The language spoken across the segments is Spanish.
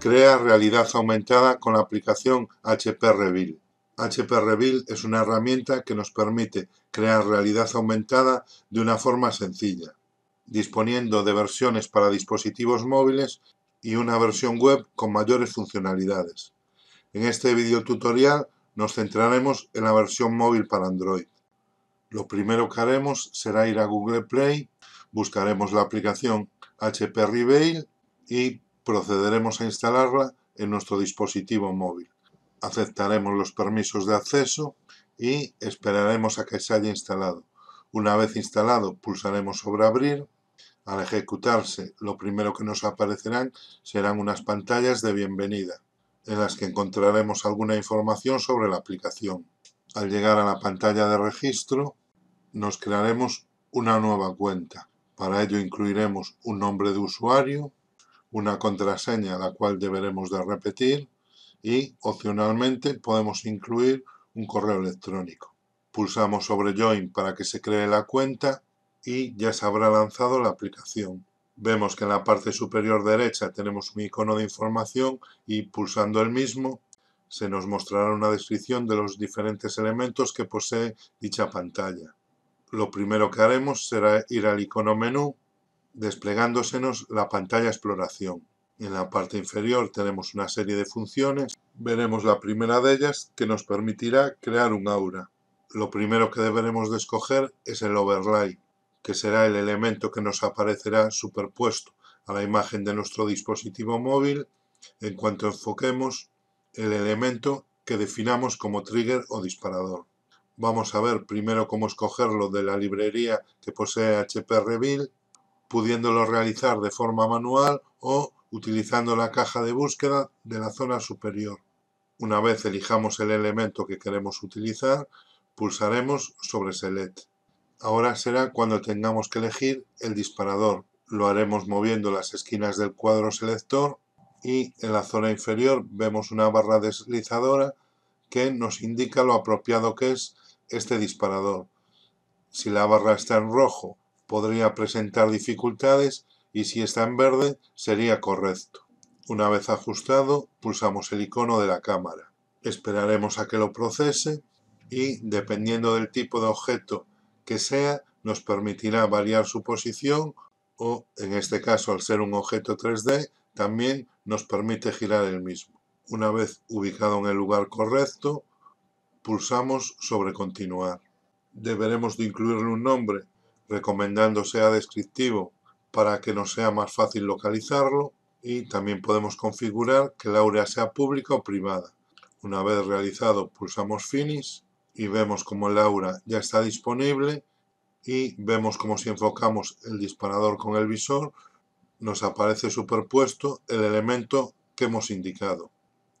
Crea realidad aumentada con la aplicación HP Reveal. HP Reveal es una herramienta que nos permite crear realidad aumentada de una forma sencilla, disponiendo de versiones para dispositivos móviles y una versión web con mayores funcionalidades. En este video tutorial nos centraremos en la versión móvil para Android. Lo primero que haremos será ir a Google Play, buscaremos la aplicación HP Reveal y procederemos a instalarla en nuestro dispositivo móvil. Aceptaremos los permisos de acceso y esperaremos a que se haya instalado. Una vez instalado pulsaremos sobre abrir. Al ejecutarse lo primero que nos aparecerán serán unas pantallas de bienvenida en las que encontraremos alguna información sobre la aplicación. Al llegar a la pantalla de registro nos crearemos una nueva cuenta. Para ello incluiremos un nombre de usuario, una contraseña la cual deberemos de repetir y opcionalmente podemos incluir un correo electrónico. Pulsamos sobre Join para que se cree la cuenta y ya se habrá lanzado la aplicación. Vemos que en la parte superior derecha tenemos un icono de información y pulsando el mismo se nos mostrará una descripción de los diferentes elementos que posee dicha pantalla. Lo primero que haremos será ir al icono menú desplegándosenos la pantalla exploración. En la parte inferior tenemos una serie de funciones. Veremos la primera de ellas que nos permitirá crear un aura. Lo primero que deberemos de escoger es el overlay, que será el elemento que nos aparecerá superpuesto a la imagen de nuestro dispositivo móvil en cuanto enfoquemos el elemento que definamos como trigger o disparador. Vamos a ver primero cómo escogerlo de la librería que posee HP Reveal pudiéndolo realizar de forma manual o utilizando la caja de búsqueda de la zona superior. Una vez elijamos el elemento que queremos utilizar, pulsaremos sobre Select. Ahora será cuando tengamos que elegir el disparador. Lo haremos moviendo las esquinas del cuadro selector y en la zona inferior vemos una barra deslizadora que nos indica lo apropiado que es este disparador. Si la barra está en rojo podría presentar dificultades y si está en verde sería correcto. Una vez ajustado, pulsamos el icono de la cámara. Esperaremos a que lo procese y, dependiendo del tipo de objeto que sea, nos permitirá variar su posición o, en este caso, al ser un objeto 3D, también nos permite girar el mismo. Una vez ubicado en el lugar correcto, pulsamos sobre continuar. Deberemos de incluirle un nombre recomendando sea descriptivo para que nos sea más fácil localizarlo y también podemos configurar que el aura sea pública o privada. Una vez realizado pulsamos Finish y vemos como el aura ya está disponible y vemos como si enfocamos el disparador con el visor nos aparece superpuesto el elemento que hemos indicado.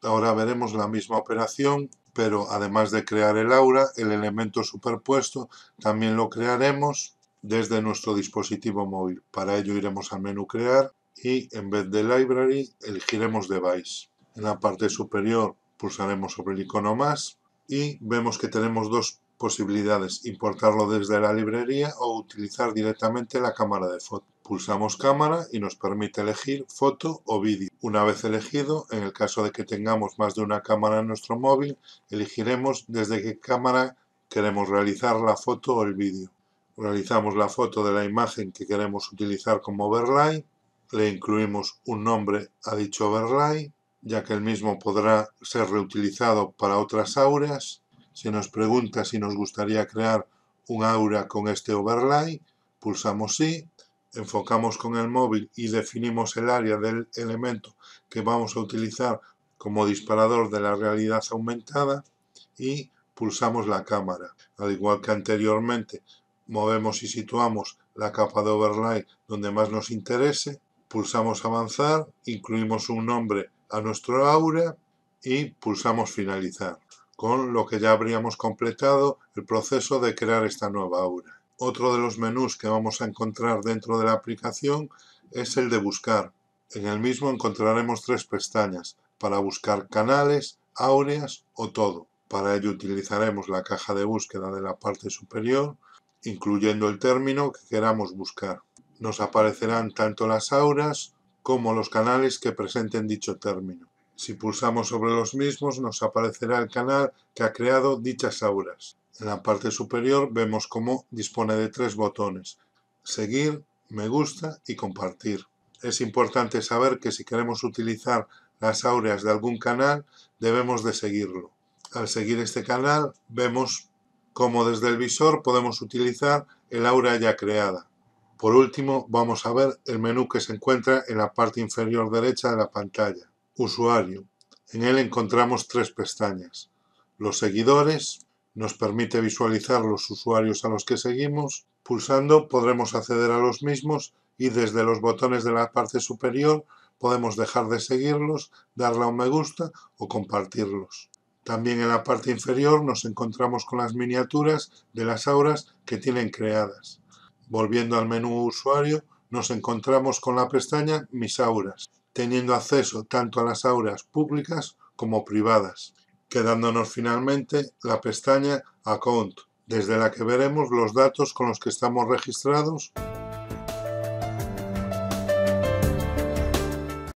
Ahora veremos la misma operación pero además de crear el aura, el elemento superpuesto también lo crearemos desde nuestro dispositivo móvil. Para ello iremos al menú Crear y en vez de Library elegiremos Device. En la parte superior pulsaremos sobre el icono más y vemos que tenemos dos posibilidades, importarlo desde la librería o utilizar directamente la cámara de foto. Pulsamos cámara y nos permite elegir foto o vídeo. Una vez elegido, en el caso de que tengamos más de una cámara en nuestro móvil, elegiremos desde qué cámara queremos realizar la foto o el vídeo realizamos la foto de la imagen que queremos utilizar como overlay, le incluimos un nombre a dicho overlay, ya que el mismo podrá ser reutilizado para otras auras. Se nos pregunta si nos gustaría crear un aura con este overlay, pulsamos sí, enfocamos con el móvil y definimos el área del elemento que vamos a utilizar como disparador de la realidad aumentada y pulsamos la cámara. Al igual que anteriormente, movemos y situamos la capa de overlay donde más nos interese, pulsamos avanzar, incluimos un nombre a nuestro aura y pulsamos finalizar, con lo que ya habríamos completado el proceso de crear esta nueva aura. Otro de los menús que vamos a encontrar dentro de la aplicación es el de buscar. En el mismo encontraremos tres pestañas para buscar canales, áureas o todo. Para ello utilizaremos la caja de búsqueda de la parte superior incluyendo el término que queramos buscar. Nos aparecerán tanto las auras como los canales que presenten dicho término. Si pulsamos sobre los mismos nos aparecerá el canal que ha creado dichas auras. En la parte superior vemos cómo dispone de tres botones, seguir, me gusta y compartir. Es importante saber que si queremos utilizar las auras de algún canal debemos de seguirlo. Al seguir este canal vemos como desde el visor podemos utilizar el aura ya creada. Por último, vamos a ver el menú que se encuentra en la parte inferior derecha de la pantalla, Usuario. En él encontramos tres pestañas. Los seguidores, nos permite visualizar los usuarios a los que seguimos. Pulsando podremos acceder a los mismos y desde los botones de la parte superior podemos dejar de seguirlos, darle a un me gusta o compartirlos. También en la parte inferior nos encontramos con las miniaturas de las auras que tienen creadas. Volviendo al menú usuario, nos encontramos con la pestaña Mis auras, teniendo acceso tanto a las auras públicas como privadas, quedándonos finalmente la pestaña Account, desde la que veremos los datos con los que estamos registrados